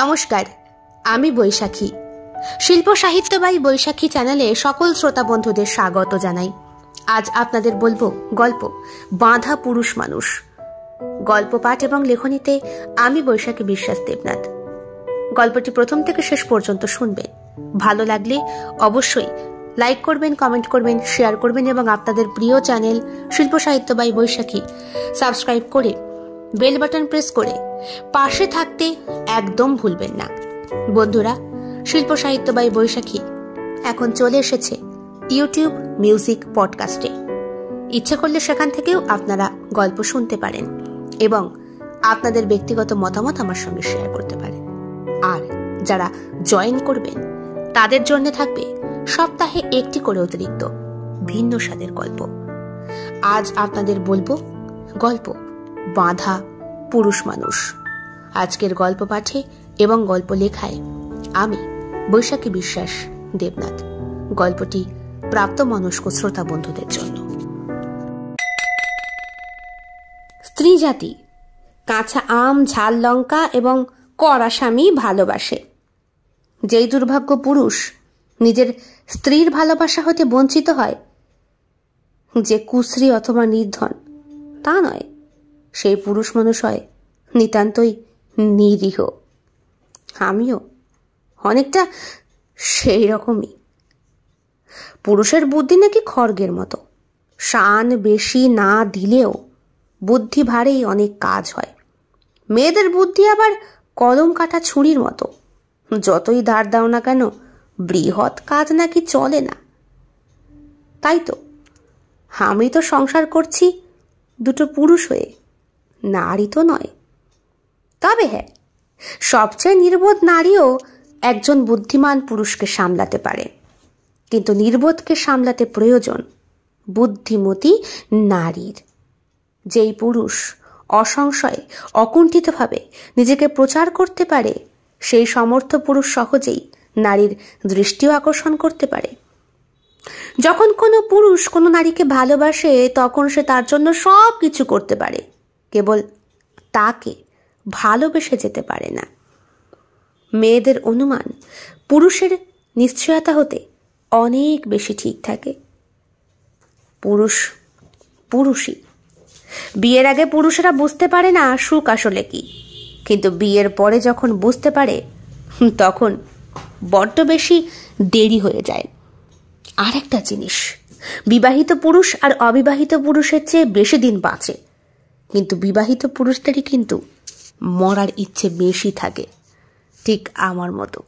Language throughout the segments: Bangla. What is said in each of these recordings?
নমস্কার আমি বৈশাখী শিল্প সাহিত্যবাহী বৈশাখী চ্যানেলে সকল শ্রোতা বন্ধুদের স্বাগত জানাই আজ আপনাদের বলবো গল্প বাঁধা পুরুষ মানুষ গল্প পাঠ এবং লেখনীতে আমি বৈশাখী বিশ্বাস দেবনাথ গল্পটি প্রথম থেকে শেষ পর্যন্ত শুনবেন ভালো লাগলে অবশ্যই লাইক করবেন কমেন্ট করবেন শেয়ার করবেন এবং আপনাদের প্রিয় চ্যানেল শিল্প সাহিত্য বাই বৈশাখী সাবস্ক্রাইব করে বেল বাটন প্রেস করে পাশে থাকতে একদম ভুলবেন না বন্ধুরা শিল্প সাহিত্য বাই বৈশাখী এখন চলে এসেছে ইউটিউব মিউজিক পডকাস্টে ইচ্ছে করলে সেখান থেকেও আপনারা গল্প শুনতে পারেন এবং আপনাদের ব্যক্তিগত মতামত আমার সঙ্গে শেয়ার করতে পারেন আর যারা জয়েন করবেন তাদের জন্য থাকবে সপ্তাহে একটি করে অতিরিক্ত ভিন্ন স্বাদের গল্প আজ আপনাদের বলবো গল্প বাঁধা পুরুষ মানুষ আজকের গল্প পাঠে এবং গল্প লেখায় আমি বৈশাখী বিশ্বাস দেবনাথ গল্পটি প্রাপ্ত মনস্ক শ্রোতা বন্ধুদের জন্য স্ত্রী জাতি কাঁচা আম ঝাল লঙ্কা এবং কড়া স্বামী ভালোবাসে যেই দুর্ভাগ্য পুরুষ নিজের স্ত্রীর ভালোবাসা হতে বঞ্চিত হয় যে কুশ্রী অথবা নির্ধন তা নয় সেই পুরুষ মানুষ হয় নিতান্তই নিরীহ আমিও অনেকটা সেই রকমই পুরুষের বুদ্ধি নাকি খর্গের মতো শান বেশি না দিলেও বুদ্ধি ভারেই অনেক কাজ হয় মেয়েদের বুদ্ধি আবার কলম কাটা ছুরির মতো যতই ধার দাও না কেন বৃহৎ কাজ নাকি চলে না তাই তো আমি তো সংসার করছি দুটো পুরুষ হয়ে নারী তো নয় তবে হ্যাঁ সবচেয়ে নির্বোধ নারীও একজন বুদ্ধিমান পুরুষকে সামলাতে পারে কিন্তু নির্বোধকে সামলাতে প্রয়োজন বুদ্ধিমতী নারীর যেই পুরুষ অসংশয়ে অকুণ্ঠিতভাবে নিজেকে প্রচার করতে পারে সেই সমর্থ পুরুষ সহজেই নারীর দৃষ্টিও আকর্ষণ করতে পারে যখন কোনো পুরুষ কোনো নারীকে ভালোবাসে তখন সে তার জন্য সব কিছু করতে পারে কেবল তাকে ভালোবেসে যেতে পারে না মেয়েদের অনুমান পুরুষের নিশ্চয়তা হতে অনেক বেশি ঠিক থাকে পুরুষ পুরুষই বিয়ের আগে পুরুষেরা বুঝতে পারে না সুখ আসলে কি কিন্তু বিয়ের পরে যখন বুঝতে পারে তখন বড্ড বেশি দেরি হয়ে যায় আর একটা জিনিস বিবাহিত পুরুষ আর অবিবাহিত পুরুষের চেয়ে বেশি দিন বাঁচে কিন্তু বিবাহিত পুরুষদেরই কিন্তু মরার ইচ্ছে বেশি থাকে ঠিক আমার মতো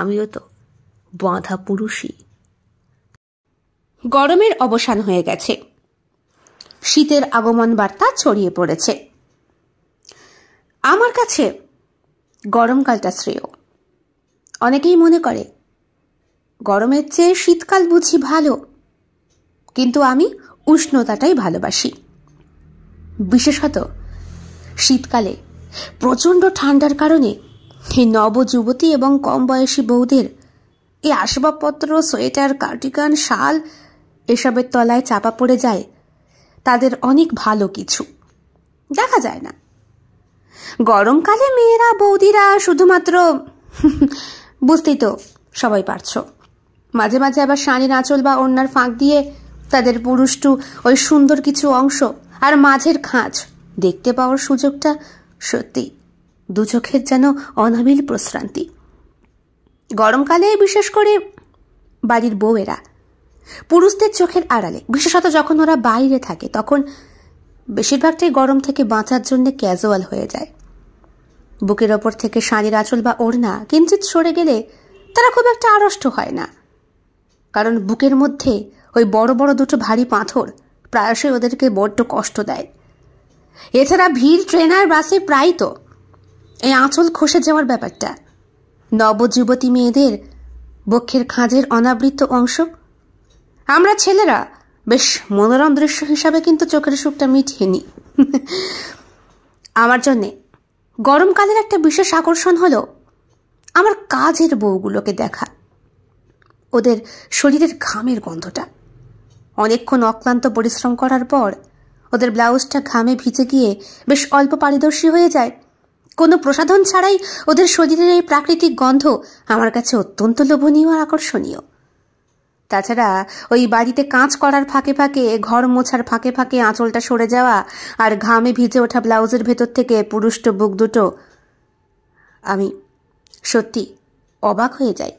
আমিও তো বাঁধা পুরুষই গরমের অবসান হয়ে গেছে শীতের আগমন বার্তা ছড়িয়ে পড়েছে আমার কাছে গরমকালটা শ্রেয় অনেকেই মনে করে গরমের চেয়ে শীতকাল বুঝি ভালো কিন্তু আমি উষ্ণতাটাই ভালোবাসি বিশেষত শীতকালে প্রচণ্ড ঠান্ডার কারণে এই নবযুবতী এবং কম বয়সী বউদের এই আসবাবপত্র সোয়েটার কার্টিকান শাল এসবের তলায় চাপা পড়ে যায় তাদের অনেক ভালো কিছু দেখা যায় না গরমকালে মেয়েরা বৌদিরা শুধুমাত্র বুঝতেই তো সবাই পারছ মাঝে মাঝে আবার শাড়ির আঁচল বা অন্যার ফাঁক দিয়ে তাদের পুরুষটু ওই সুন্দর কিছু অংশ আর মাঝের খাঁজ দেখতে পাওয়ার সুযোগটা সত্যি দু চোখের যেন অনাবিল প্রশ্রান্তি গরমকালে বিশেষ করে বাড়ির বউয়েরা পুরুষদের চোখের আড়ালে বিশেষত যখন ওরা বাইরে থাকে তখন বেশিরভাগটাই গরম থেকে বাঁচার জন্য ক্যাজুয়াল হয়ে যায় বুকের ওপর থেকে শাড়ির আঁচল বা ওড়না কিঞ্চিত সরে গেলে তারা খুব একটা আড়ষ্ট হয় না কারণ বুকের মধ্যে ওই বড় বড় দুটো ভারী পাথর প্রায়শই ওদেরকে বড্ড কষ্ট দেয় এছাড়া ভিড় ট্রেন আর বাসে প্রায় তো এই আঁচল খসে যাওয়ার ব্যাপারটা নবযুবতী মেয়েদের বক্ষের খাঁজের অনাবৃত অংশ আমরা ছেলেরা বেশ মনোরম দৃশ্য হিসাবে কিন্তু চোখের সুখটা মিটিয়ে নিই আমার জন্যে গরমকালের একটা বিশেষ আকর্ষণ হলো আমার কাজের বউগুলোকে দেখা ওদের শরীরের ঘামের গন্ধটা অনেকক্ষণ অক্লান্ত পরিশ্রম করার পর ওদের ব্লাউজটা ঘামে ভিজে গিয়ে বেশ অল্প পারিদর্শী হয়ে যায় কোনো প্রসাধন ছাড়াই ওদের শরীরের এই প্রাকৃতিক গন্ধ আমার কাছে অত্যন্ত লোভনীয় আর আকর্ষণীয় তাছাড়া ওই বাড়িতে কাঁচ করার ফাঁকে ফাঁকে ঘর মোছার ফাঁকে ফাঁকে আঁচলটা সরে যাওয়া আর ঘামে ভিজে ওঠা ব্লাউজের ভেতর থেকে পুরুষ্ট বুক দুটো আমি সত্যি অবাক হয়ে যাই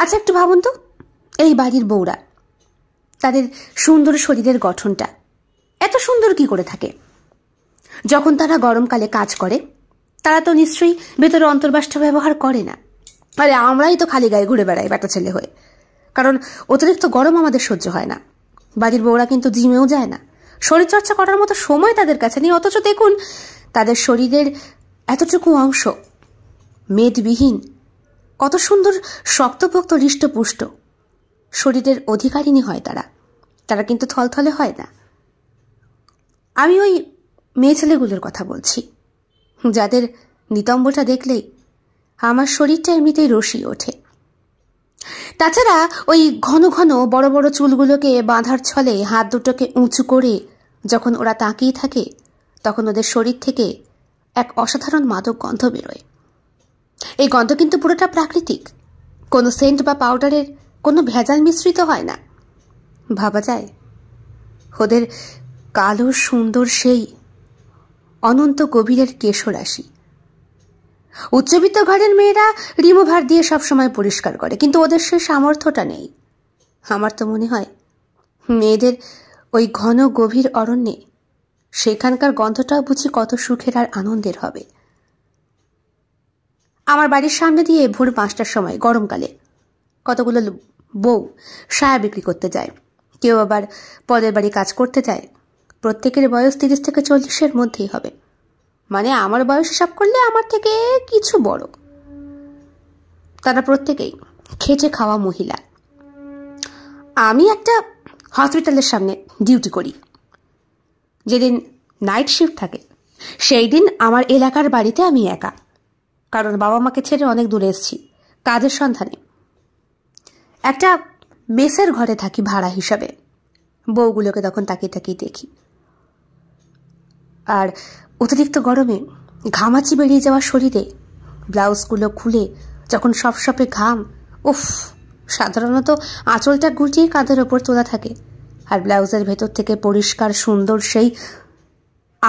আচ্ছা একটু ভাবুন তো এই বাড়ির বউরা তাদের সুন্দর শরীরের গঠনটা এত সুন্দর কি করে থাকে যখন তারা গরমকালে কাজ করে তারা তো নিশ্চয়ই ভেতরে অন্তর্বাসটা ব্যবহার করে না আরে আমরাই তো খালি গায়ে ঘুরে বেড়াই বাটা ছেলে হয়ে কারণ অতিরিক্ত গরম আমাদের সহ্য হয় না বাড়ির বউরা কিন্তু জিমেও যায় না শরীরচর্চা করার মতো সময় তাদের কাছে নেই অথচ দেখুন তাদের শরীরের এতটুকু অংশ মেদবিহীন কত সুন্দর শক্তপোক্ত হৃষ্টপুষ্ট শরীরের অধিকারিণী হয় তারা তারা কিন্তু থলথলে হয় না আমি ওই মেয়ে ছেলেগুলোর কথা বলছি যাদের নিতম্বটা দেখলেই আমার শরীরটা এমনিতেই রসি ওঠে তাছাড়া ওই ঘন ঘন বড় বড় চুলগুলোকে বাঁধার ছলে হাত দুটোকে উঁচু করে যখন ওরা তাকিয়ে থাকে তখন ওদের শরীর থেকে এক অসাধারণ মাদক গন্ধ বেরোয় এই গন্ধ কিন্তু পুরোটা প্রাকৃতিক কোনো সেন্ট বা পাউডারের কোনো ভেজাল মিশ্রিত হয় না ভাবা যায় ওদের কালো সুন্দর সেই অনন্ত গভীরের কেশরাশি উচ্চবিত্ত ঘরের মেয়েরা রিমুভার দিয়ে সবসময় পরিষ্কার করে কিন্তু ওদের সে সামর্থ্যটা নেই আমার তো মনে হয় মেয়েদের ওই ঘন গভীর অরণ্যে সেখানকার গন্ধটাও বুঝি কত সুখের আর আনন্দের হবে আমার বাড়ির সামনে দিয়ে ভোর পাঁচটার সময় গরমকালে কতগুলো বউ সায়া বিক্রি করতে যায় কেউ আবার পদের বাড়ি কাজ করতে যায় প্রত্যেকের বয়স তিরিশ থেকে চল্লিশের মধ্যেই হবে মানে আমার বয়স হিসাব করলে আমার থেকে কিছু বড় তারা প্রত্যেকেই খেচে খাওয়া মহিলা আমি একটা হসপিটালের সামনে ডিউটি করি যেদিন নাইট শিফট থাকে সেই দিন আমার এলাকার বাড়িতে আমি একা কারণ বাবা মাকে ছেড়ে অনেক দূরে এসেছি কাজের সন্ধানে একটা মেসের ঘরে থাকি ভাড়া হিসাবে বউগুলোকে তখন তাকিয়ে তাকিয়ে দেখি আর অতিরিক্ত গরমে ঘামাচি বেরিয়ে যাওয়া শরীরে ব্লাউজগুলো খুলে যখন সপে ঘাম উফ সাধারণত আঁচলটা গুটিয়ে কাঁধের ওপর তোলা থাকে আর ব্লাউজের ভেতর থেকে পরিষ্কার সুন্দর সেই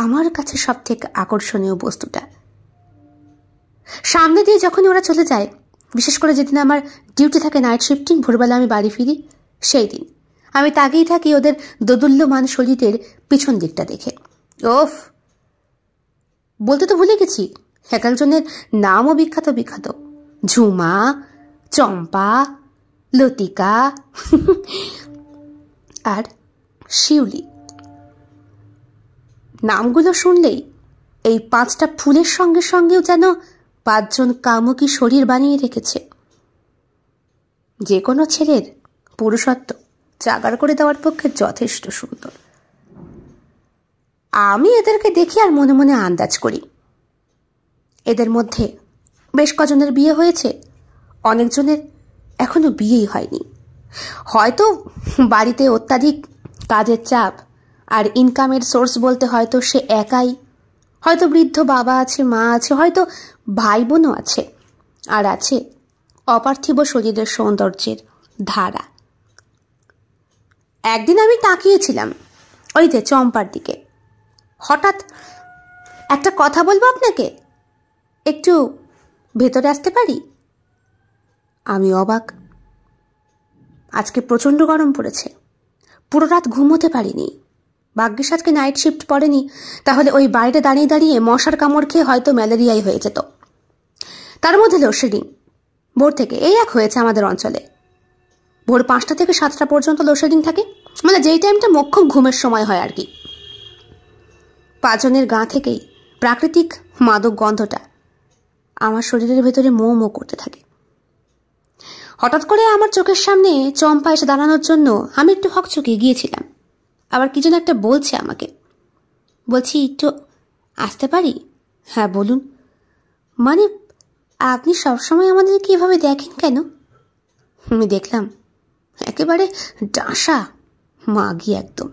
আমার কাছে সব থেকে আকর্ষণীয় বস্তুটা সামনে দিয়ে যখনই ওরা চলে যায় বিশেষ করে যেদিন আমার ডিউটি থাকে নাইট শিফটিং ভোরবেলা আমি বাড়ি ফিরি সেই দিন আমি তাকেই থাকি ওদের দোদুল্যমান শরীরের পিছন দিকটা দেখে ওফ বলতে তো ভুলে গেছি এক একজনের নামও বিখ্যাত বিখ্যাত ঝুমা চম্পা লতিকা আর শিউলি নামগুলো শুনলেই এই পাঁচটা ফুলের সঙ্গে সঙ্গেও যেন পাঁচজন কামুকি শরীর বানিয়ে রেখেছে যে কোনো ছেলের পুরুষত্ব জাগার করে দেওয়ার পক্ষে যথেষ্ট সুন্দর আমি এদেরকে দেখি আর মনে মনে আন্দাজ করি এদের মধ্যে বেশ কজনের বিয়ে হয়েছে অনেকজনের এখনো বিয়েই হয়নি হয়তো বাড়িতে অত্যাধিক কাজের চাপ আর ইনকামের সোর্স বলতে হয়তো সে একাই হয়তো বৃদ্ধ বাবা আছে মা আছে হয়তো ভাই বোনও আছে আর আছে অপার্থিব শরীরের সৌন্দর্যের ধারা একদিন আমি তাকিয়েছিলাম ওই যে চম্পার দিকে হঠাৎ একটা কথা বলবো আপনাকে একটু ভেতরে আসতে পারি আমি অবাক আজকে প্রচণ্ড গরম পড়েছে পুরো রাত ঘুমোতে পারিনি ভাগ্যের সাথে নাইট শিফট পড়েনি তাহলে ওই বাইরে দাঁড়িয়ে দাঁড়িয়ে মশার কামড় খেয়ে হয়তো ম্যালেরিয়াই হয়ে যেত তার মধ্যে লোডশেডিং ভোর থেকে এই এক হয়েছে আমাদের অঞ্চলে ভোর পাঁচটা থেকে সাতটা পর্যন্ত লোডশেডিং থাকে মানে যেই টাইমটা মক্ষম ঘুমের সময় হয় আর কি পাঁচজনের গা থেকেই প্রাকৃতিক মাদক গন্ধটা আমার শরীরের ভেতরে মো মো করতে থাকে হঠাৎ করে আমার চোখের সামনে চম্পা এসে দাঁড়ানোর জন্য আমি একটু হকচকিয়ে গিয়েছিলাম আবার কি যেন একটা বলছে আমাকে বলছি একটু আসতে পারি হ্যাঁ বলুন মানে আপনি সবসময় আমাদেরকে এভাবে দেখেন কেন আমি দেখলাম একেবারে ডাঁসা মাগি একদম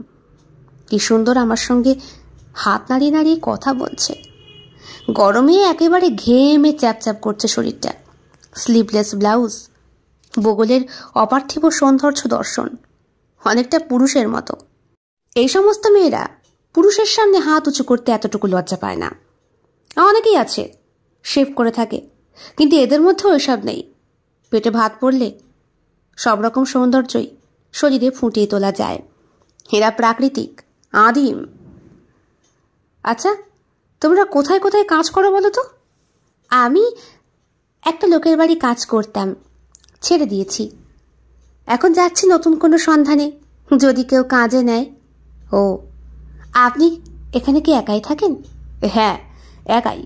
কি সুন্দর আমার সঙ্গে হাত নাড়িয়ে নাড়িয়ে কথা বলছে গরমে একেবারে ঘেমে চ্যাপচ্যাপ করছে শরীরটা স্লিভলেস ব্লাউজ বগলের অপার্থিব সৌন্দর্য দর্শন অনেকটা পুরুষের মতো এই সমস্ত মেয়েরা পুরুষের সামনে হাত উঁচু করতে এতটুকু লজ্জা পায় না অনেকেই আছে শেভ করে থাকে কিন্তু এদের মধ্যে ওইসব নেই পেটে ভাত পড়লে সব রকম সৌন্দর্যই শরীরে ফুটিয়ে তোলা যায় এরা প্রাকৃতিক আদিম আচ্ছা তোমরা কোথায় কোথায় কাজ করো বলো তো আমি একটা লোকের বাড়ি কাজ করতাম ছেড়ে দিয়েছি এখন যাচ্ছি নতুন কোনো সন্ধানে যদি কেউ কাজে নেয় ও আপনি এখানে কি একাই থাকেন হ্যাঁ একাই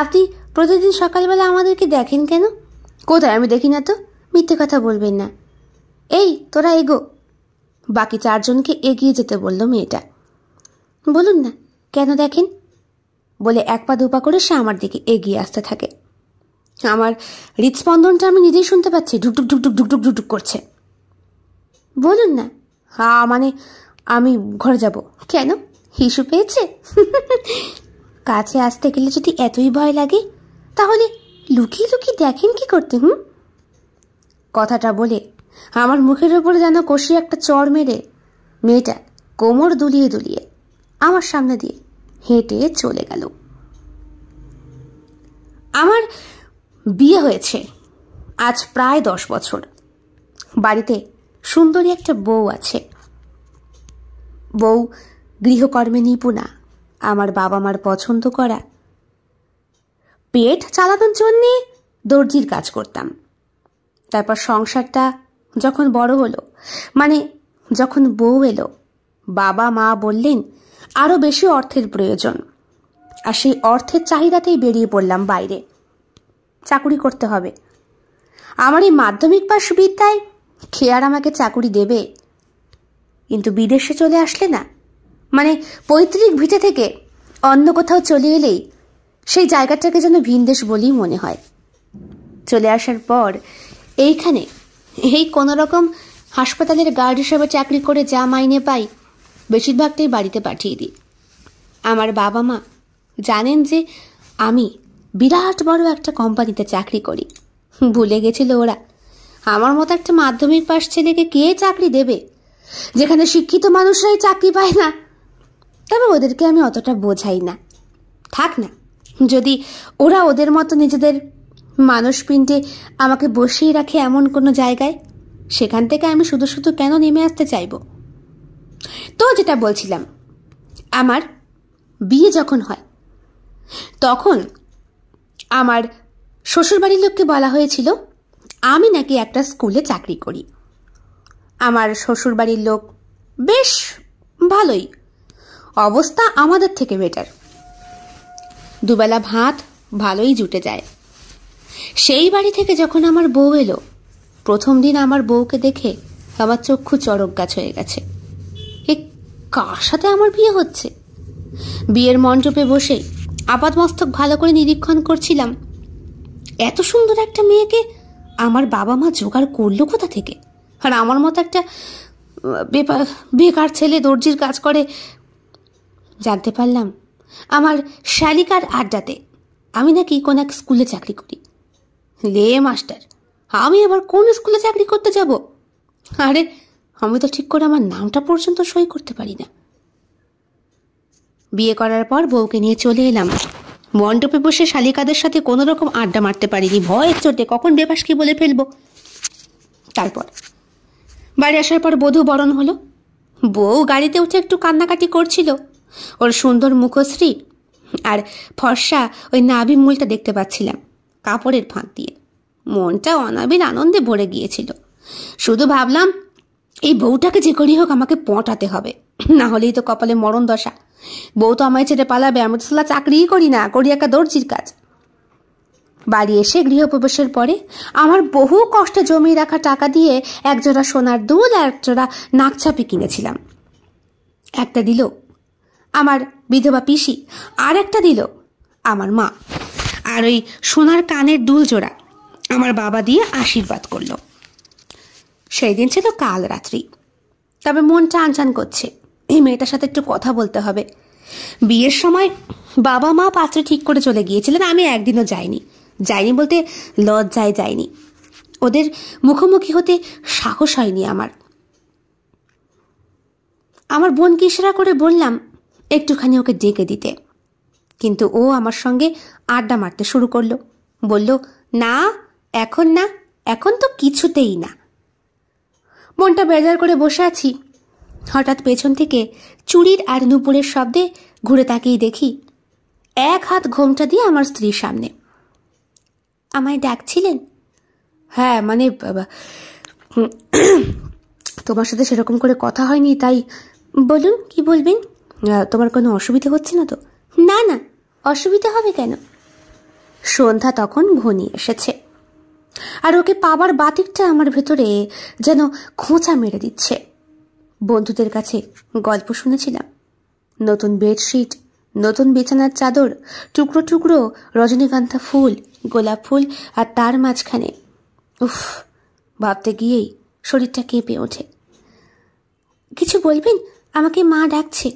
আপনি প্রতিদিন সকালবেলা আমাদেরকে দেখেন কেন কোথায় আমি দেখি না তো মিথ্যে কথা বলবেন না এই তোরা এগো বাকি চারজনকে এগিয়ে যেতে বলল মেয়েটা বলুন না কেন দেখেন বলে এক পা দুপা করে সে আমার দিকে এগিয়ে আসতে থাকে আমার হৃদস্পন্দনটা আমি নিজেই শুনতে পাচ্ছি ঢুকঢুক ঢুকঢুক ঢুকঢুক ঢুকঢুক করছে বলুন না হ্যাঁ মানে আমি ঘরে যাব কেন হিসু পেয়েছে কাছে আসতে গেলে যদি এতই ভয় লাগে তাহলে লুকিয়ে লুকিয়ে দেখেন কি করতে হুম কথাটা বলে আমার মুখের ওপরে যেন কষি একটা চর মেরে মেয়েটা কোমর দুলিয়ে দুলিয়ে আমার সামনে দিয়ে হেঁটে চলে গেল আমার বিয়ে হয়েছে আজ প্রায় দশ বছর বাড়িতে সুন্দরী একটা বউ আছে বউ গৃহকর্মে নিপুণা আমার বাবা মার পছন্দ করা পেট চালানোর জন্যে দর্জির কাজ করতাম তারপর সংসারটা যখন বড় হলো মানে যখন বউ এলো বাবা মা বললেন আরও বেশি অর্থের প্রয়োজন আর সেই অর্থের চাহিদাতেই বেরিয়ে পড়লাম বাইরে চাকুরি করতে হবে আমার এই মাধ্যমিক পাশ বিদ্যায় খেয়ার আমাকে চাকুরি দেবে কিন্তু বিদেশে চলে আসলে না মানে পৈতৃক ভিটে থেকে অন্য কোথাও চলে এলেই সেই জায়গাটাকে যেন ভিনদেশ বলেই মনে হয় চলে আসার পর এইখানে এই কোনো রকম হাসপাতালের গার্ড হিসেবে চাকরি করে যা মাইনে পাই বেশিরভাগটাই বাড়িতে পাঠিয়ে দিই আমার বাবা মা জানেন যে আমি বিরাট বড় একটা কোম্পানিতে চাকরি করি ভুলে গেছিল ওরা আমার মতো একটা মাধ্যমিক পাশ ছেলেকে কে চাকরি দেবে যেখানে শিক্ষিত মানুষরাই চাকরি পায় না তবে ওদেরকে আমি অতটা বোঝাই না থাক না যদি ওরা ওদের মতো নিজেদের মানসপিণ্ডে আমাকে বসিয়ে রাখে এমন কোনো জায়গায় সেখান থেকে আমি শুধু শুধু কেন নেমে আসতে চাইব তো যেটা বলছিলাম আমার বিয়ে যখন হয় তখন আমার শ্বশুরবাড়ির লোককে বলা হয়েছিল আমি নাকি একটা স্কুলে চাকরি করি আমার শ্বশুরবাড়ির লোক বেশ ভালোই অবস্থা আমাদের থেকে বেটার দুবেলা ভাত ভালোই জুটে যায় সেই বাড়ি থেকে যখন আমার বউ এলো প্রথম দিন আমার বউকে দেখে আমার চক্ষু চরক গাছ হয়ে গেছে এ কার সাথে আমার বিয়ে হচ্ছে বিয়ের মণ্ডপে বসে আপাত মস্তক ভালো করে নিরীক্ষণ করছিলাম এত সুন্দর একটা মেয়েকে আমার বাবা মা জোগাড় করলো কোথা থেকে আর আমার মতো একটা বেকার ছেলে দর্জির কাজ করে জানতে পারলাম আমার শালিকার আড্ডাতে আমি নাকি কোন এক স্কুলে চাকরি করি লে মাস্টার আমি আবার কোন স্কুলে চাকরি করতে যাব আরে আমি তো ঠিক করে আমার নামটা পর্যন্ত সই করতে পারি না বিয়ে করার পর বউকে নিয়ে চলে এলাম মণ্ডপে বসে শালিকাদের সাথে কোনো রকম আড্ডা মারতে পারিনি ভয়ের চোটে কখন বেবাস কি বলে ফেলবো তারপর বাড়ি আসার পর বধূ বরণ হলো বউ গাড়িতে উঠে একটু কান্নাকাটি করছিল ওর সুন্দর মুখশ্রী আর ফর্সা ওই নাভি মূলটা দেখতে পাচ্ছিলাম কাপড়ের ফাঁক দিয়ে মনটা অনাবিল আনন্দে ভরে গিয়েছিল শুধু ভাবলাম এই বউটাকে যে করি হোক আমাকে পটাতে হবে না হলেই তো কপালে মরণ দশা বউ তো আমায় ছেড়ে পালাবে আমি তো চাকরিই করি না করি একা দর্জির কাজ বাড়ি এসে গৃহপ্রবেশের পরে আমার বহু কষ্টে জমিয়ে রাখা টাকা দিয়ে একজোড়া সোনার দুল আর একজোড়া নাকছাপি কিনেছিলাম একটা দিল আমার বিধবা পিসি আর একটা দিল আমার মা আর ওই সোনার কানের দুল জোড়া আমার বাবা দিয়ে আশীর্বাদ করলো সেই দিন ছিল কাল রাত্রি তবে মন টান চান করছে এই মেয়েটার সাথে একটু কথা বলতে হবে বিয়ের সময় বাবা মা পাত্রে ঠিক করে চলে গিয়েছিলেন আমি একদিনও যাইনি যাইনি বলতে লজ্জায় যাইনি ওদের মুখোমুখি হতে সাহস হয়নি আমার আমার বোন কিসরা করে বললাম একটুখানি ওকে ডেকে দিতে কিন্তু ও আমার সঙ্গে আড্ডা মারতে শুরু করলো বলল না এখন না এখন তো কিছুতেই না মনটা বেজার করে বসে আছি হঠাৎ পেছন থেকে চুরির আর নুপুরের শব্দে ঘুরে তাকিয়ে দেখি এক হাত ঘোমটা দিয়ে আমার স্ত্রীর সামনে আমায় ডাকছিলেন হ্যাঁ মানে তোমার সাথে সেরকম করে কথা হয়নি তাই বলুন কি বলবেন তোমার কোনো অসুবিধা হচ্ছে না তো না না অসুবিধা হবে কেন সন্ধ্যা তখন ঘনিয়ে এসেছে আর ওকে পাবার বাতিকটা আমার ভেতরে যেন খোঁচা মেরে দিচ্ছে বন্ধুদের কাছে গল্প শুনেছিলাম নতুন বেডশিট নতুন বিছানার চাদর টুকরো টুকরো রজনীগন্ধা ফুল গোলাপ ফুল আর তার মাঝখানে উফ ভাবতে গিয়েই শরীরটা কেঁপে ওঠে কিছু বলবেন আমাকে মা ডাকছে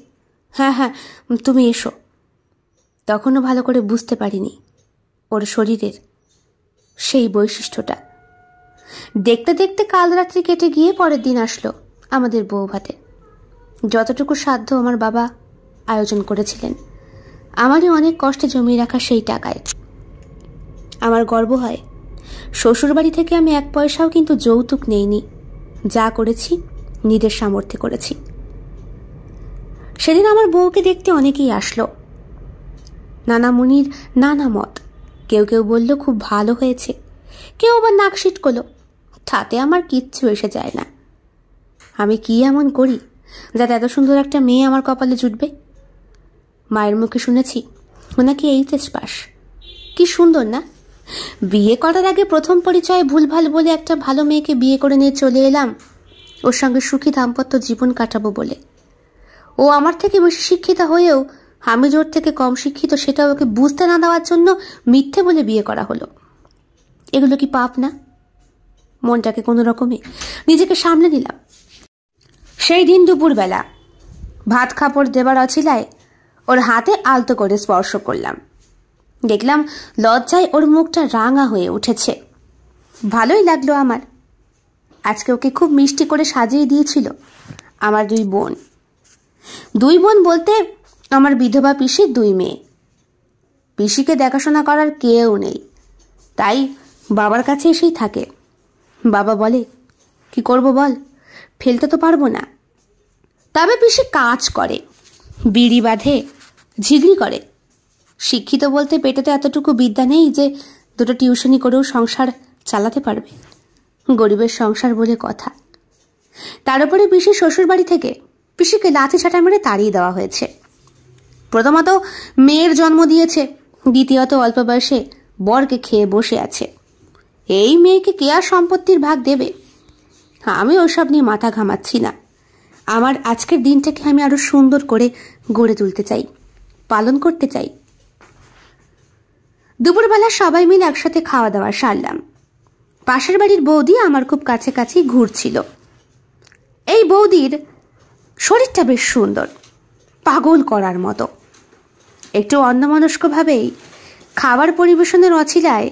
হ্যাঁ হ্যাঁ তুমি এসো তখনও ভালো করে বুঝতে পারিনি ওর শরীরের সেই বৈশিষ্ট্যটা দেখতে দেখতে কাল রাত্রি কেটে গিয়ে পরের দিন আসলো আমাদের বউ ভাতে যতটুকু সাধ্য আমার বাবা আয়োজন করেছিলেন আমারই অনেক কষ্টে জমিয়ে রাখা সেই টাকায় আমার গর্ব হয় শ্বশুরবাড়ি থেকে আমি এক পয়সাও কিন্তু যৌতুক নেইনি যা করেছি নিজের সামর্থ্যে করেছি সেদিন আমার বউকে দেখতে অনেকেই আসলো নানা মুনির নানা মত কেউ কেউ বলল খুব ভালো হয়েছে কেউ আবার নাকশিট করলো তাতে আমার কিচ্ছু এসে যায় না আমি কি এমন করি যাতে এত সুন্দর একটা মেয়ে আমার কপালে জুটবে মায়ের মুখে শুনেছি ওনাকে এস পাস কি সুন্দর না বিয়ে করার আগে প্রথম পরিচয়ে ভুলভাল বলে একটা ভালো মেয়েকে বিয়ে করে নিয়ে চলে এলাম ওর সঙ্গে সুখী দাম্পত্য জীবন কাটাবো বলে ও আমার থেকে বেশি শিক্ষিত হয়েও আমি জোর থেকে কম শিক্ষিত সেটা ওকে বুঝতে না দেওয়ার জন্য মিথ্যে বলে বিয়ে করা হলো এগুলো কি পাপ না মনটাকে কোনো রকমে নিজেকে সামলে নিলাম সেই দিন দুপুরবেলা ভাত খাপড় দেবার অছিলায় ওর হাতে আলতো করে স্পর্শ করলাম দেখলাম লজ্জায় ওর মুখটা রাঙা হয়ে উঠেছে ভালোই লাগলো আমার আজকে ওকে খুব মিষ্টি করে সাজিয়ে দিয়েছিল আমার দুই বোন দুই বোন বলতে আমার বিধবা পিসির দুই মেয়ে পিসিকে দেখাশোনা করার কেউ নেই তাই বাবার কাছে এসেই থাকে বাবা বলে কি করব বল ফেলতে তো পারবো না তবে পিসি কাজ করে বিড়ি বাঁধে ঝিগড়ি করে শিক্ষিত বলতে পেটেতে এতটুকু বিদ্যা নেই যে দুটো টিউশনি করেও সংসার চালাতে পারবে গরিবের সংসার বলে কথা তার উপরে পিসির শ্বশুর বাড়ি থেকে পিসিকে লাথি ছাটা মেরে তাড়িয়ে দেওয়া হয়েছে প্রথমত মেয়ের জন্ম দিয়েছে দ্বিতীয়ত অল্প বয়সে বরকে খেয়ে বসে আছে এই মেয়েকে কে আর সম্পত্তির ভাগ দেবে আমি ওসব নিয়ে মাথা ঘামাচ্ছি না আমার আজকের দিনটাকে আমি আরও সুন্দর করে গড়ে তুলতে চাই পালন করতে চাই দুপুরবেলা সবাই মিলে একসাথে খাওয়া দাওয়া সারলাম পাশের বাড়ির বৌদি আমার খুব কাছে কাছে ঘুরছিল এই বৌদির শরীরটা বেশ সুন্দর পাগল করার মতো একটু অন্যমনস্কভাবেই খাবার পরিবেশনের অছিলায়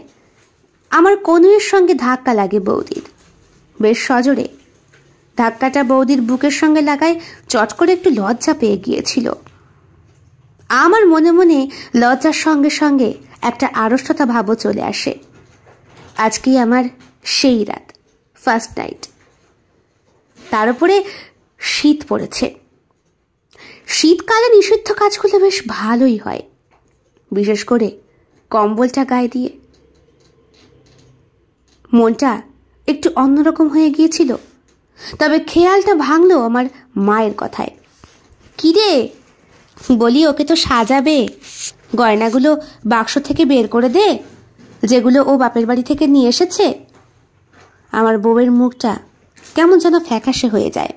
আমার কনুয়ের সঙ্গে ধাক্কা লাগে বৌদির বেশ সজরে ধাক্কাটা বৌদির বুকের সঙ্গে লাগায় চট করে একটু লজ্জা পেয়ে গিয়েছিল আমার মনে মনে লজ্জার সঙ্গে সঙ্গে একটা আড়ষ্টতা ভাবও চলে আসে আজকেই আমার সেই রাত ফার্স্ট নাইট তার উপরে শীত পড়েছে শীতকালে নিষিদ্ধ কাজগুলো বেশ ভালোই হয় বিশেষ করে কম্বলটা গায়ে দিয়ে মনটা একটু অন্যরকম হয়ে গিয়েছিল তবে খেয়ালটা ভাঙল আমার মায়ের কথায় কিরে বলি ওকে তো সাজাবে গয়নাগুলো বাক্স থেকে বের করে দে যেগুলো ও বাপের বাড়ি থেকে নিয়ে এসেছে আমার বউয়ের মুখটা কেমন যেন ফ্যাকাশে হয়ে যায়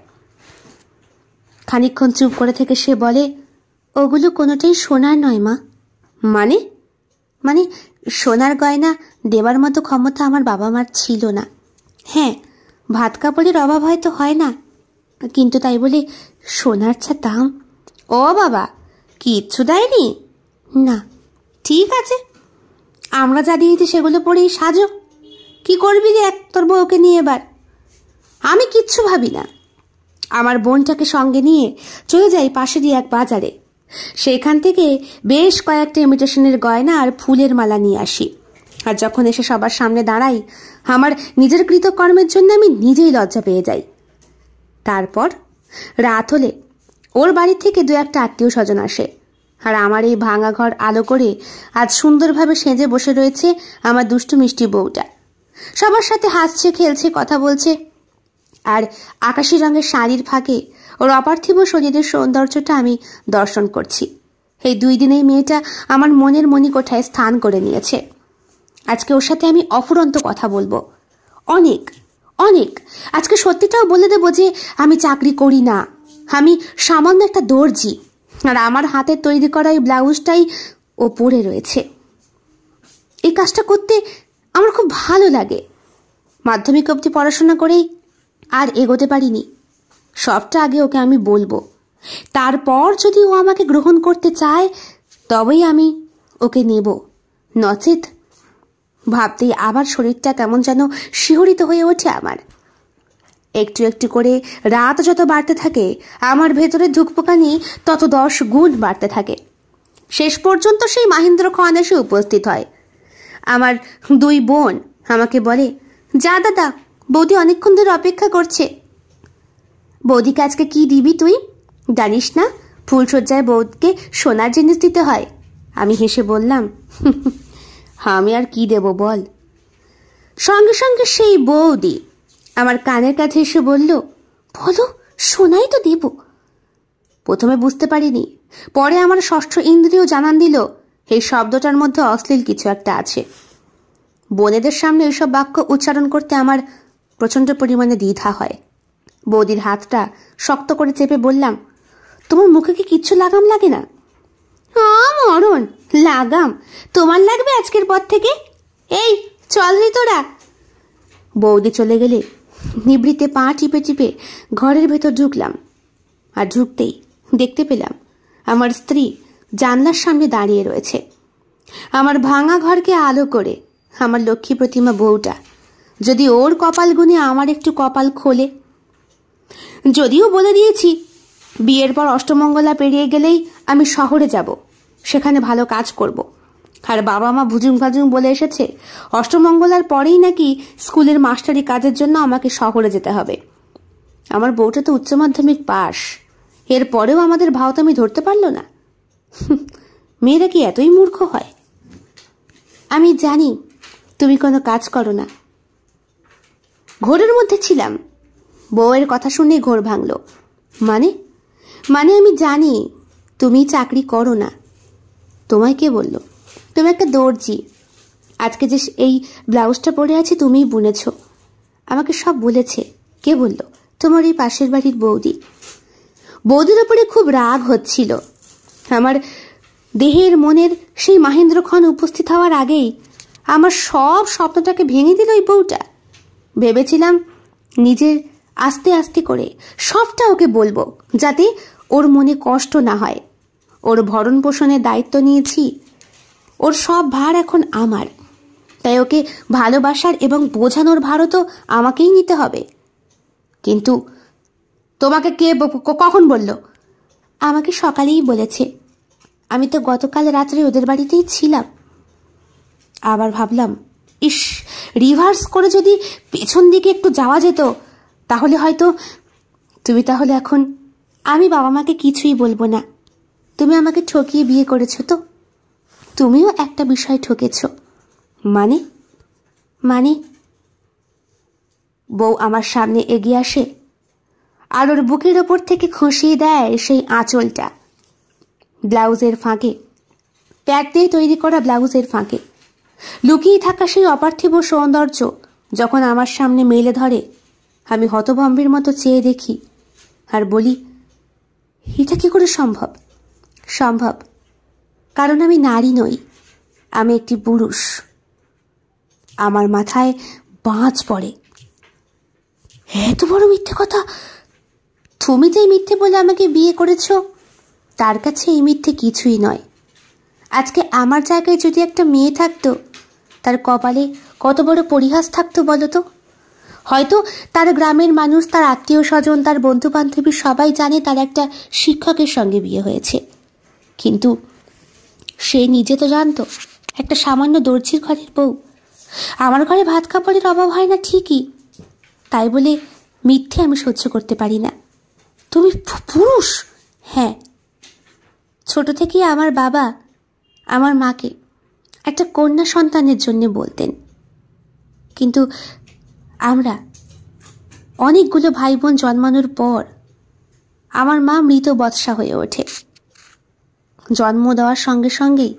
খানিক্ষণ চুপ করে থেকে সে বলে ওগুলো কোনোটাই সোনার নয় মা মানে মানে সোনার গয়না দেবার মতো ক্ষমতা আমার বাবা মার ছিল না হ্যাঁ ভাত কাপড়ের অভাব হয়তো হয় না কিন্তু তাই বলে সোনার ছা দাম ও বাবা কিচ্ছু দেয়নি না ঠিক আছে আমরা যা দিয়েছি সেগুলো পরেই সাজো কি করবি রে এক তোর বউকে নিয়ে এবার আমি কিচ্ছু ভাবি না আমার বোনটাকে সঙ্গে নিয়ে চলে যাই পাশেরই এক বাজারে সেখান থেকে বেশ কয়েকটা ইমিটেশনের গয়না আর ফুলের মালা নিয়ে আসি আর যখন এসে সবার সামনে দাঁড়াই আমার নিজের কৃতকর্মের জন্য আমি নিজেই লজ্জা পেয়ে যাই তারপর রাত হলে ওর বাড়ি থেকে দু একটা আত্মীয় স্বজন আসে আর আমার এই ভাঙা ঘর আলো করে আজ সুন্দরভাবে সেজে বসে রয়েছে আমার দুষ্টু মিষ্টি বউটা সবার সাথে হাসছে খেলছে কথা বলছে আর আকাশি রঙের শাড়ির ফাঁকে ওর অপার্থিব শরীরের সৌন্দর্যটা আমি দর্শন করছি এই দুই দিনেই মেয়েটা আমার মনের কোঠায় স্থান করে নিয়েছে আজকে ওর সাথে আমি অফুরন্ত কথা বলবো অনেক অনেক আজকে সত্যিটাও বলে দেবো যে আমি চাকরি করি না আমি সামান্য একটা দর্জি আর আমার হাতে তৈরি করা এই ব্লাউজটাই ও পরে রয়েছে এই কাজটা করতে আমার খুব ভালো লাগে মাধ্যমিক অবধি পড়াশোনা করেই আর এগোতে পারিনি সবটা আগে ওকে আমি বলবো তারপর যদি ও আমাকে গ্রহণ করতে চায় তবেই আমি ওকে নেব নচেত ভাবতেই আবার শরীরটা কেমন যেন শিহরিত হয়ে ওঠে আমার একটু একটু করে রাত যত বাড়তে থাকে আমার ভেতরে ধুকপোকানি তত দশ গুণ বাড়তে থাকে শেষ পর্যন্ত সেই মাহেন্দ্র খান এসে উপস্থিত হয় আমার দুই বোন আমাকে বলে যা দাদা বৌদি অনেকক্ষণ ধরে অপেক্ষা করছে বৌদিকে আজকে কি দিবি তুই জানিস না ফুলশয্যায় বৌদিকে সোনার জিনিস দিতে হয় আমি হেসে বললাম হ্যাঁ আমি আর কি দেব বল সঙ্গে সঙ্গে সেই বৌদি আমার কানের কাছে এসে বলল বলো সোনাই তো দেব প্রথমে বুঝতে পারিনি পরে আমার ষষ্ঠ ইন্দ্রিয় জানান দিল এই শব্দটার মধ্যে অশ্লীল কিছু একটা আছে বোনেদের সামনে এইসব বাক্য উচ্চারণ করতে আমার প্রচণ্ড পরিমাণে দ্বিধা হয় বৌদির হাতটা শক্ত করে চেপে বললাম তোমার মুখে কি কিচ্ছু লাগাম লাগে না মরণ লাগাম তোমার লাগবে আজকের পর থেকে এই চল রে তোরা বৌদি চলে গেলে নিবৃতে পা টিপে টিপে ঘরের ভেতর ঢুকলাম আর ঢুকতেই দেখতে পেলাম আমার স্ত্রী জানলার সামনে দাঁড়িয়ে রয়েছে আমার ভাঙা ঘরকে আলো করে আমার লক্ষ্মী প্রতিমা বউটা যদি ওর কপাল গুনে আমার একটু কপাল খোলে যদিও বলে দিয়েছি বিয়ের পর অষ্টমঙ্গলা পেরিয়ে গেলেই আমি শহরে যাব সেখানে ভালো কাজ করব। আর বাবা মা ভুজুং ভাজুং বলে এসেছে অষ্টমঙ্গলার পরেই নাকি স্কুলের মাস্টারি কাজের জন্য আমাকে শহরে যেতে হবে আমার বউটা তো উচ্চ মাধ্যমিক পাশ এর পরেও আমাদের আমি ধরতে পারল না মেয়েরা কি এতই মূর্খ হয় আমি জানি তুমি কোনো কাজ করো না ঘোরের মধ্যে ছিলাম বউয়ের কথা শুনে ঘোর ভাঙল মানে মানে আমি জানি তুমি চাকরি করো না তোমায় কে বলল তুমি একটা দর্জি আজকে যে এই ব্লাউজটা পরে আছে তুমিই বুনেছ আমাকে সব বলেছে কে বলল তোমার এই পাশের বাড়ির বৌদি বৌদির ওপরে খুব রাগ হচ্ছিল আমার দেহের মনের সেই মাহেন্দ্র উপস্থিত হওয়ার আগেই আমার সব স্বপ্নটাকে ভেঙে দিল ওই বউটা ভেবেছিলাম নিজের আস্তে আস্তে করে সবটা ওকে বলবো যাতে ওর মনে কষ্ট না হয় ওর ভরণ পোষণের দায়িত্ব নিয়েছি ওর সব ভার এখন আমার তাই ওকে ভালোবাসার এবং বোঝানোর ভারও তো আমাকেই নিতে হবে কিন্তু তোমাকে কে কখন বলল আমাকে সকালেই বলেছে আমি তো গতকাল রাত্রে ওদের বাড়িতেই ছিলাম আবার ভাবলাম ইস রিভার্স করে যদি পেছন দিকে একটু যাওয়া যেত তাহলে হয়তো তুমি তাহলে এখন আমি বাবা মাকে কিছুই বলবো না তুমি আমাকে ঠকিয়ে বিয়ে করেছো তো তুমিও একটা বিষয় ঠকেছ মানে মানে বউ আমার সামনে এগিয়ে আসে আর ওর বুকের ওপর থেকে খসিয়ে দেয় সেই আঁচলটা ব্লাউজের ফাঁকে প্যাট দিয়ে তৈরি করা ব্লাউজের ফাঁকে লুকিয়ে থাকা সেই অপার্থিব সৌন্দর্য যখন আমার সামনে মেলে ধরে আমি হতভম্বের মতো চেয়ে দেখি আর বলি এটা কি করে সম্ভব সম্ভব কারণ আমি নারী নই আমি একটি পুরুষ আমার মাথায় বাঁচ পড়ে এত বড় মিথ্যে কথা তুমি যে মিথ্যে বলে আমাকে বিয়ে করেছ তার কাছে এই মিথ্যে কিছুই নয় আজকে আমার জায়গায় যদি একটা মেয়ে থাকতো তার কপালে কত বড় পরিহাস থাকতো বলতো হয়তো তার গ্রামের মানুষ তার আত্মীয় স্বজন তার বন্ধু বান্ধবী সবাই জানে তার একটা শিক্ষকের সঙ্গে বিয়ে হয়েছে কিন্তু সে নিজে তো জানতো একটা সামান্য দর্জির ঘরের বউ আমার ঘরে ভাত কাপড়ের অভাব হয় না ঠিকই তাই বলে মিথ্যে আমি সহ্য করতে পারি না তুমি পুরুষ হ্যাঁ ছোট থেকেই আমার বাবা আমার মাকে একটা কন্যা সন্তানের জন্য বলতেন কিন্তু আমরা অনেকগুলো ভাই বোন জন্মানোর পর আমার মা মৃত বৎসা হয়ে ওঠে জন্ম দেওয়ার সঙ্গে সঙ্গেই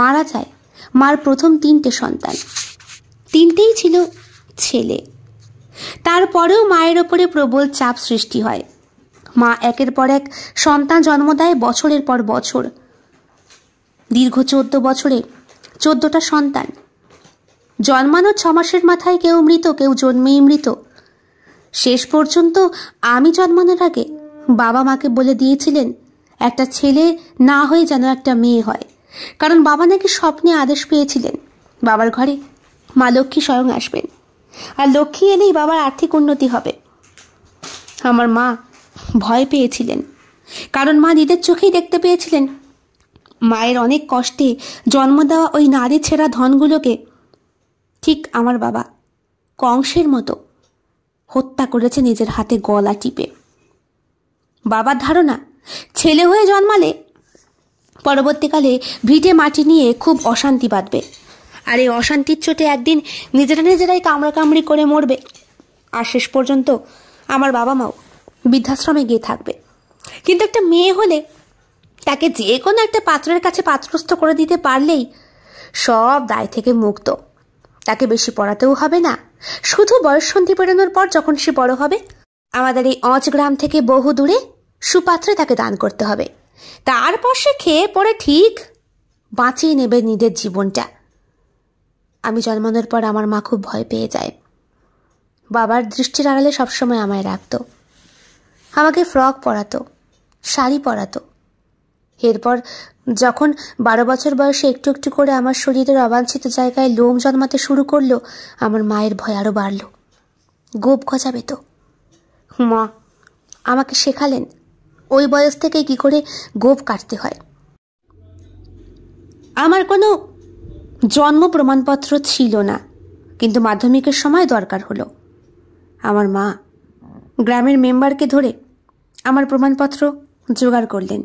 মারা যায় মার প্রথম তিনটে সন্তান তিনটেই ছিল ছেলে তারপরেও মায়ের ওপরে প্রবল চাপ সৃষ্টি হয় মা একের পর এক সন্তান জন্ম দেয় বছরের পর বছর দীর্ঘ চোদ্দ বছরে চোদ্দটা সন্তান জন্মানো ছ মাসের মাথায় কেউ মৃত কেউ জন্মেই মৃত শেষ পর্যন্ত আমি জন্মানোর আগে বাবা মাকে বলে দিয়েছিলেন একটা ছেলে না হয়ে যেন একটা মেয়ে হয় কারণ বাবা নাকি স্বপ্নে আদেশ পেয়েছিলেন বাবার ঘরে মা লক্ষ্মী স্বয়ং আসবেন আর লক্ষ্মী এলেই বাবার আর্থিক উন্নতি হবে আমার মা ভয় পেয়েছিলেন কারণ মা নিজের চোখেই দেখতে পেয়েছিলেন মায়ের অনেক কষ্টে জন্ম দেওয়া ওই নারী ছেঁড়া ধনগুলোকে ঠিক আমার বাবা কংসের মতো হত্যা করেছে নিজের হাতে গলা টিপে বাবার ধারণা ছেলে হয়ে জন্মালে পরবর্তীকালে ভিটে মাটি নিয়ে খুব অশান্তি বাঁধবে আর এই অশান্তির চোটে একদিন নিজেরা নিজেরাই কামড়াকামড়ি করে মরবে আর শেষ পর্যন্ত আমার বাবা মাও বৃদ্ধাশ্রমে গিয়ে থাকবে কিন্তু একটা মেয়ে হলে তাকে যে কোনো একটা পাত্রের কাছে পাত্রস্থ করে দিতে পারলেই সব দায় থেকে মুক্ত তাকে বেশি পড়াতেও হবে না শুধু সন্ধি পেরোনোর পর যখন সে বড় হবে আমাদের এই অজ গ্রাম থেকে বহু দূরে সুপাত্রে তাকে দান করতে হবে তারপর সে খেয়ে পড়ে ঠিক বাঁচিয়ে নেবে নিজের জীবনটা আমি জন্মানোর পর আমার মা খুব ভয় পেয়ে যায় বাবার দৃষ্টির আড়ালে সবসময় আমায় রাখত আমাকে ফ্রক পরাতো শাড়ি পরাতো এরপর যখন বারো বছর বয়সে একটু একটু করে আমার শরীরের অবাঞ্ছিত জায়গায় লোম জন্মাতে শুরু করলো আমার মায়ের ভয় আরও বাড়ল গোপ খচাবে তো মা আমাকে শেখালেন ওই বয়স থেকে কি করে গোপ কাটতে হয় আমার কোনো জন্ম প্রমাণপত্র ছিল না কিন্তু মাধ্যমিকের সময় দরকার হলো আমার মা গ্রামের মেম্বারকে ধরে আমার প্রমাণপত্র জোগাড় করলেন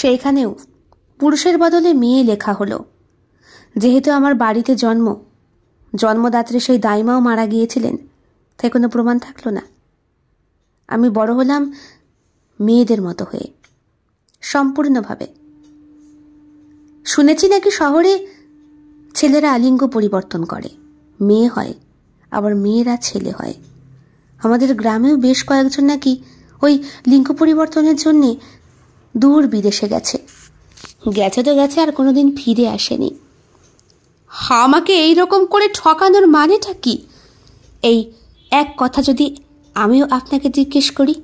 সেইখানেও পুরুষের বদলে মেয়ে লেখা হলো যেহেতু আমার বাড়িতে জন্ম জন্মদাত্রে সেই দাইমাও মারা গিয়েছিলেন তাই কোনো প্রমাণ থাকলো না আমি বড় হলাম মেয়েদের মতো হয়ে সম্পূর্ণভাবে শুনেছি নাকি শহরে ছেলেরা আলিঙ্গ পরিবর্তন করে মেয়ে হয় আবার মেয়েরা ছেলে হয় আমাদের গ্রামেও বেশ কয়েকজন নাকি ওই লিঙ্গ পরিবর্তনের জন্যে দূর বিদেশে গেছে গেছে তো গেছে আর কোনোদিন ফিরে আসেনি আমাকে এই রকম করে ঠকানোর মানেটা কি এই এক কথা যদি আমিও আপনাকে জিজ্ঞেস করি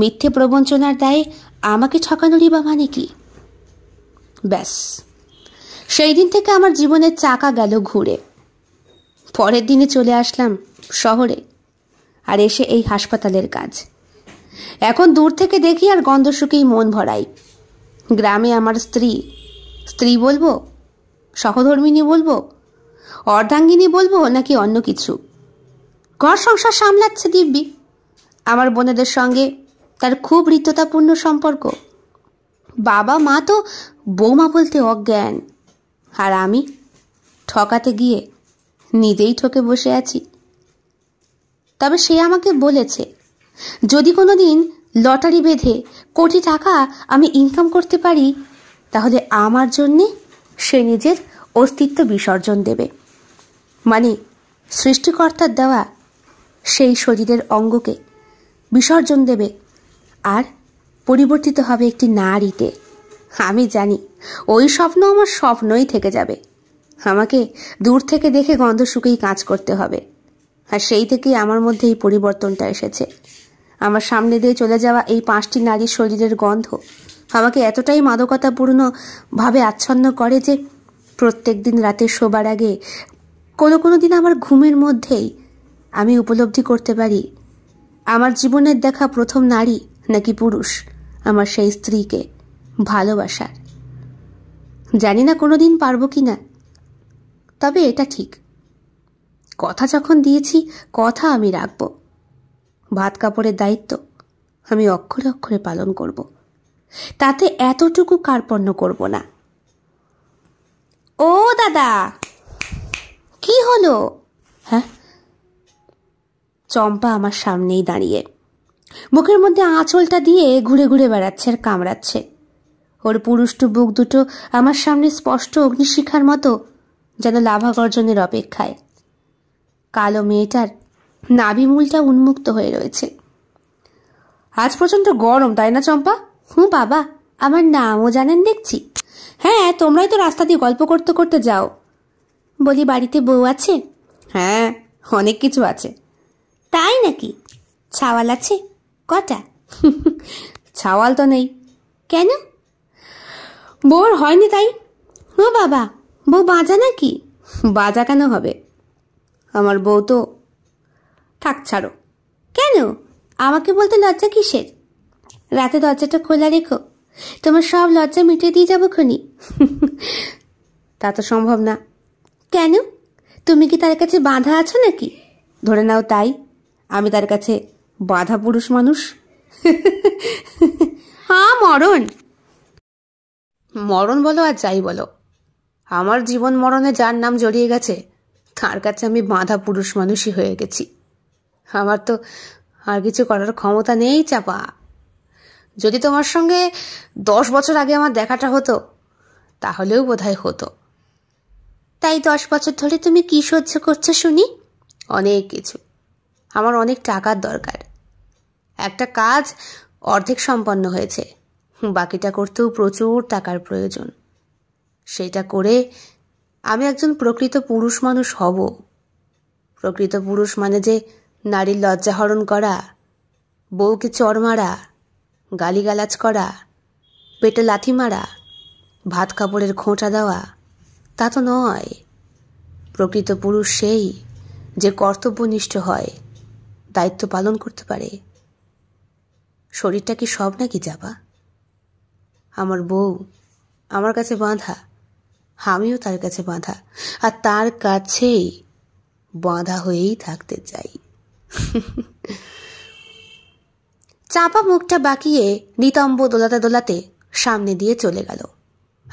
মিথ্যে প্রবঞ্চনার দায়ে আমাকে ঠকানোরই বা মানে কি ব্যাস সেই দিন থেকে আমার জীবনের চাকা গেল ঘুরে পরের দিনে চলে আসলাম শহরে আর এসে এই হাসপাতালের কাজ এখন দূর থেকে দেখি আর গন্ধ শুকেই মন ভরাই গ্রামে আমার স্ত্রী স্ত্রী বলবো সহধর্মিনী বলবো অর্ধাঙ্গিনী বলবো নাকি অন্য কিছু ঘর সংসার সামলাচ্ছে দিব্যি আমার বোনেদের সঙ্গে তার খুব হৃদ্যতাপূর্ণ সম্পর্ক বাবা মা তো বৌমা বলতে অজ্ঞান আর আমি ঠকাতে গিয়ে নিজেই ঠকে বসে আছি তবে সে আমাকে বলেছে যদি কোনো দিন লটারি বেঁধে কোটি টাকা আমি ইনকাম করতে পারি তাহলে আমার জন্যে সে নিজের অস্তিত্ব বিসর্জন দেবে মানে সৃষ্টিকর্তার দেওয়া সেই শরীরের অঙ্গকে বিসর্জন দেবে আর পরিবর্তিত হবে একটি নারীতে আমি জানি ওই স্বপ্ন আমার স্বপ্নই থেকে যাবে আমাকে দূর থেকে দেখে গন্ধ শুকেই কাজ করতে হবে আর সেই থেকেই আমার মধ্যে এই পরিবর্তনটা এসেছে আমার সামনে দিয়ে চলে যাওয়া এই পাঁচটি নারীর শরীরের গন্ধ আমাকে এতটাই মাদকতাপূর্ণভাবে আচ্ছন্ন করে যে প্রত্যেক দিন রাতে শোবার আগে কোনো কোনো দিন আমার ঘুমের মধ্যেই আমি উপলব্ধি করতে পারি আমার জীবনের দেখা প্রথম নারী নাকি পুরুষ আমার সেই স্ত্রীকে ভালোবাসার জানি না কোনো দিন পারবো কি না তবে এটা ঠিক কথা যখন দিয়েছি কথা আমি রাখবো ভাত কাপড়ের দায়িত্ব আমি অক্ষরে অক্ষরে পালন করব তাতে এতটুকু কার্পণ্য করব না ও দাদা কি হলো হ্যাঁ চম্পা আমার সামনেই দাঁড়িয়ে মুখের মধ্যে আঁচলটা দিয়ে ঘুরে ঘুরে বেড়াচ্ছে আর কামড়াচ্ছে ওর পুরুষ্টু বুক দুটো আমার সামনে স্পষ্ট অগ্নিশিখার মতো যেন লাভা গর্জনের অপেক্ষায় কালো মেয়েটার নাভিমূলটা উন্মুক্ত হয়ে রয়েছে আজ পর্যন্ত গরম তাই না চম্পা হুম বাবা আমার নামও জানেন দেখছি হ্যাঁ তোমরাই তো রাস্তা দিয়ে গল্প করতে করতে যাও বলি বাড়িতে বউ আছে হ্যাঁ অনেক কিছু আছে তাই নাকি ছাওয়াল আছে কটা ছাওয়াল তো নেই কেন বউর হয়নি তাই ও বাবা বউ বাজা নাকি বাজা কেন হবে আমার বউ তো থাক ছাড়ো কেন আমাকে বলতে লজ্জা কিসের রাতে দরজাটা খোলা রেখো তোমার সব লজ্জা মিটিয়ে দিয়ে যাবো খনি তা তো সম্ভব না কেন তুমি কি তার কাছে বাঁধা আছো নাকি ধরে নাও তাই আমি তার কাছে বাধা পুরুষ মানুষ হ্যাঁ মরণ মরণ বলো আর যাই বলো আমার জীবন মরণে যার নাম জড়িয়ে গেছে তার কাছে আমি বাঁধা পুরুষ মানুষই হয়ে গেছি আমার তো আর কিছু করার ক্ষমতা নেই চাপা যদি তোমার সঙ্গে দশ বছর আগে আমার দেখাটা হতো তাহলেও হয় হতো তাই দশ বছর ধরে তুমি কি সহ্য করছো শুনি অনেক কিছু আমার অনেক টাকার দরকার একটা কাজ অর্ধেক সম্পন্ন হয়েছে বাকিটা করতেও প্রচুর টাকার প্রয়োজন সেটা করে আমি একজন প্রকৃত পুরুষ মানুষ হব প্রকৃত পুরুষ মানে যে নারীর লজ্জাহরণ করা বউকে চর মারা গালিগালাজ করা পেটে লাথি মারা ভাত কাপড়ের খোঁটা দেওয়া তা তো নয় প্রকৃত পুরুষ সেই যে কর্তব্যনিষ্ঠ হয় দায়িত্ব পালন করতে পারে শরীরটা কি সব নাকি যাবা আমার বউ আমার কাছে বাঁধা আমিও তার কাছে বাঁধা আর তার কাছেই বাঁধা হয়েই থাকতে চাই চাপা মুখটা বাঁকিয়ে নিতম্ব দোলাতে দোলাতে সামনে দিয়ে চলে গেল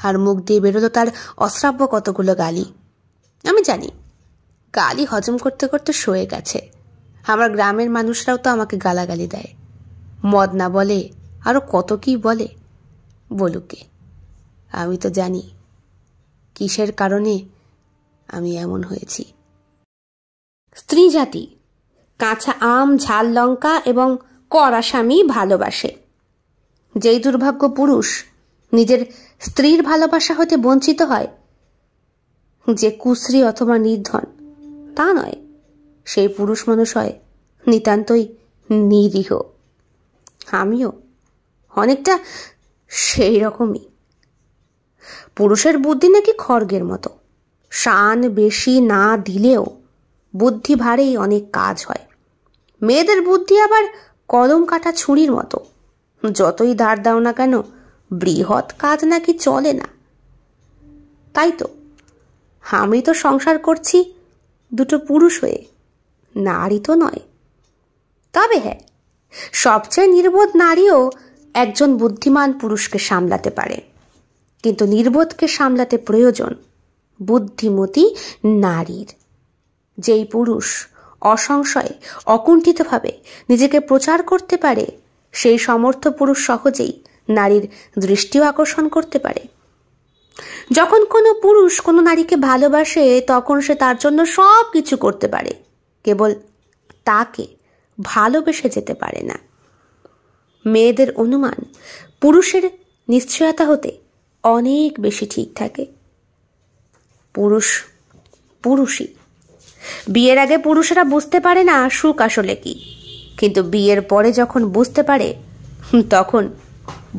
আর মুখ দিয়ে বেরোলো তার অশ্রাব্য কতগুলো গালি আমি জানি গালি হজম করতে করতে শোয়ে গেছে আমার গ্রামের মানুষরাও তো আমাকে গালাগালি দেয় মদ না বলে আরও কত কি বলে বলুকে আমি তো জানি কিসের কারণে আমি এমন হয়েছি স্ত্রী জাতি কাঁচা আম ঝাল লঙ্কা এবং কড়া স্বামী ভালোবাসে যেই দুর্ভাগ্য পুরুষ নিজের স্ত্রীর ভালোবাসা হতে বঞ্চিত হয় যে কুশ্রী অথবা নির্ধন তা নয় সেই পুরুষ মানুষ হয় নিতান্তই নিরীহ আমিও অনেকটা সেই রকমই পুরুষের বুদ্ধি নাকি খর্গের মতো শান বেশি না দিলেও বুদ্ধি ভারেই অনেক কাজ হয় মেয়েদের বুদ্ধি আবার কদম কাটা ছুরির মতো যতই ধার দাও না কেন বৃহৎ কাজ নাকি চলে না তাই তো আমি তো সংসার করছি দুটো পুরুষ হয়ে নারী তো নয় তবে হ্যাঁ সবচেয়ে নির্বোধ নারীও একজন বুদ্ধিমান পুরুষকে সামলাতে পারে কিন্তু নির্বোধকে সামলাতে প্রয়োজন বুদ্ধিমতী নারীর যেই পুরুষ অসংশয়ে অকুণ্ঠিতভাবে নিজেকে প্রচার করতে পারে সেই সমর্থ পুরুষ সহজেই নারীর দৃষ্টিও আকর্ষণ করতে পারে যখন কোনো পুরুষ কোনো নারীকে ভালোবাসে তখন সে তার জন্য সব কিছু করতে পারে কেবল তাকে ভালোবেসে যেতে পারে না মেয়েদের অনুমান পুরুষের নিশ্চয়তা হতে অনেক বেশি ঠিক থাকে পুরুষ পুরুষই বিয়ের আগে পুরুষরা বুঝতে পারে না সুখ আসলে কি কিন্তু বিয়ের পরে যখন বুঝতে পারে তখন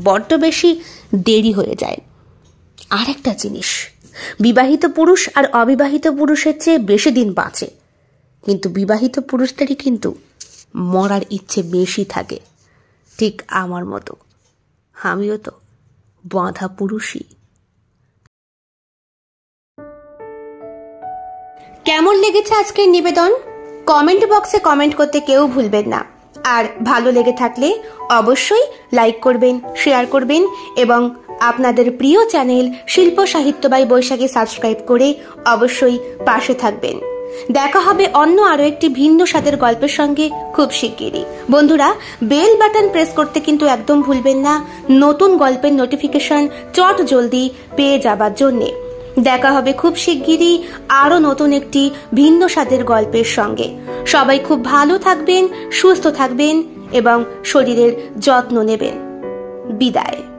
বড্ড বেশি দেরি হয়ে যায় আর একটা জিনিস বিবাহিত পুরুষ আর অবিবাহিত পুরুষের চেয়ে বেশি দিন বাঁচে কিন্তু বিবাহিত পুরুষদেরই কিন্তু মরার ইচ্ছে বেশি থাকে ঠিক আমার মতো আমিও তো বাঁধা পুরুষই কেমন লেগেছে আজকের নিবেদন কমেন্ট বক্সে কমেন্ট করতে কেউ ভুলবেন না আর ভালো লেগে থাকলে অবশ্যই লাইক করবেন শেয়ার করবেন এবং আপনাদের প্রিয় চ্যানেল শিল্প সাহিত্যবাই বৈশাখী সাবস্ক্রাইব করে অবশ্যই পাশে থাকবেন দেখা হবে অন্য আরও একটি ভিন্ন স্বাদের গল্পের সঙ্গে খুব শিগগিরই বন্ধুরা বেল বাটন প্রেস করতে কিন্তু একদম ভুলবেন না নতুন গল্পের নোটিফিকেশন চট জলদি পেয়ে যাবার জন্যে দেখা হবে খুব শিগগিরই আরও নতুন একটি ভিন্ন স্বাদের গল্পের সঙ্গে সবাই খুব ভালো থাকবেন সুস্থ থাকবেন এবং শরীরের যত্ন নেবেন বিদায়